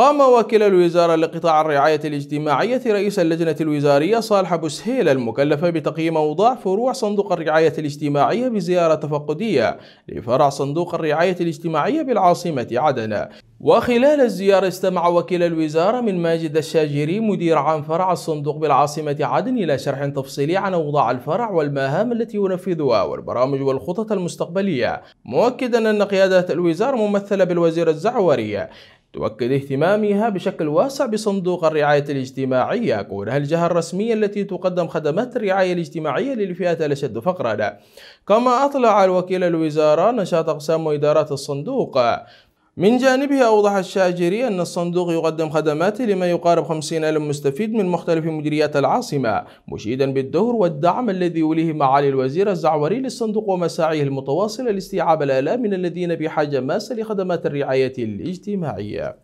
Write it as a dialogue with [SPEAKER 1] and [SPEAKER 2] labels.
[SPEAKER 1] قام وكيل الوزارة لقطاع الرعاية الاجتماعية رئيس اللجنة الوزارية صالح بوسهيل المكلفة بتقييم أوضاع فروع صندوق الرعاية الاجتماعية بزيارة تفقدية لفرع صندوق الرعاية الاجتماعية بالعاصمة عدن وخلال الزيارة استمع وكيل الوزارة من ماجد الشاجري مدير عام فرع الصندوق بالعاصمة عدن إلى شرح تفصيلي عن أوضاع الفرع والمهام التي ينفذها والبرامج والخطط المستقبلية مؤكدا أن قيادة الوزارة ممثلة بالوزير الزعوري تؤكد اهتمامها بشكل واسع بصندوق الرعاية الاجتماعية كونها الجهة الرسمية التي تقدم خدمات الرعاية الاجتماعية للفئات الأشد فقرا كما أطلع الوكيل الوزارة نشاط أقسام وإدارات الصندوق من جانبه أوضح الشاجري أن الصندوق يقدم خدمات لما يقارب 50 ألف مستفيد من مختلف مديريات العاصمة مشيدا بالدور والدعم الذي يوليه معالي الوزير الزعوري للصندوق ومساعيه المتواصلة لاستيعاب الآلام من الذين بحاجة ماسة لخدمات الرعاية الاجتماعية